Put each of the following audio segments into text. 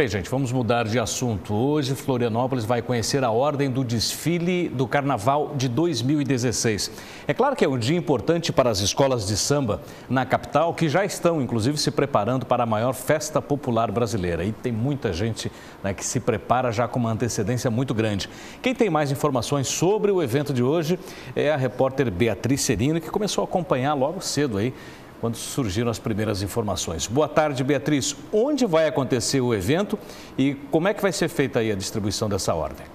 Bem, gente, vamos mudar de assunto. Hoje, Florianópolis vai conhecer a ordem do desfile do Carnaval de 2016. É claro que é um dia importante para as escolas de samba na capital, que já estão, inclusive, se preparando para a maior festa popular brasileira. E tem muita gente né, que se prepara já com uma antecedência muito grande. Quem tem mais informações sobre o evento de hoje é a repórter Beatriz Serino, que começou a acompanhar logo cedo aí quando surgiram as primeiras informações. Boa tarde, Beatriz. Onde vai acontecer o evento e como é que vai ser feita aí a distribuição dessa ordem?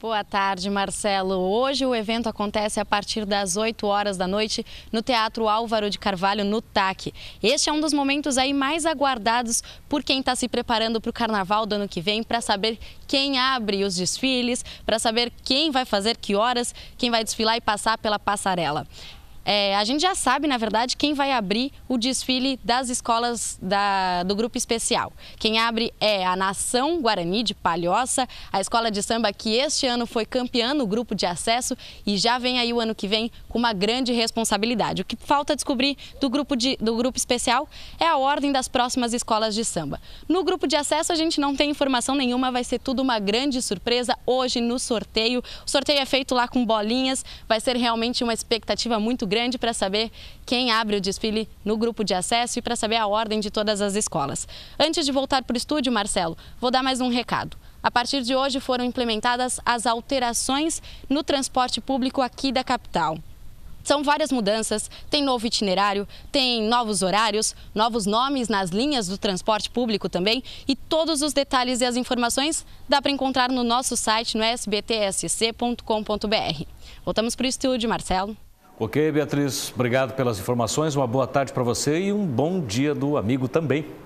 Boa tarde, Marcelo. Hoje o evento acontece a partir das 8 horas da noite no Teatro Álvaro de Carvalho, no TAC. Este é um dos momentos aí mais aguardados por quem está se preparando para o carnaval do ano que vem, para saber quem abre os desfiles, para saber quem vai fazer que horas, quem vai desfilar e passar pela passarela. É, a gente já sabe, na verdade, quem vai abrir o desfile das escolas da, do grupo especial. Quem abre é a Nação Guarani de Palhoça, a escola de samba que este ano foi campeã no grupo de acesso e já vem aí o ano que vem com uma grande responsabilidade. O que falta descobrir do grupo, de, do grupo especial é a ordem das próximas escolas de samba. No grupo de acesso a gente não tem informação nenhuma, vai ser tudo uma grande surpresa hoje no sorteio. O sorteio é feito lá com bolinhas, vai ser realmente uma expectativa muito grande Grande para saber quem abre o desfile no grupo de acesso e para saber a ordem de todas as escolas. Antes de voltar para o estúdio, Marcelo, vou dar mais um recado. A partir de hoje foram implementadas as alterações no transporte público aqui da capital. São várias mudanças, tem novo itinerário, tem novos horários, novos nomes nas linhas do transporte público também. E todos os detalhes e as informações dá para encontrar no nosso site no sbtsc.com.br. Voltamos para o estúdio, Marcelo. Ok, Beatriz, obrigado pelas informações. Uma boa tarde para você e um bom dia do amigo também.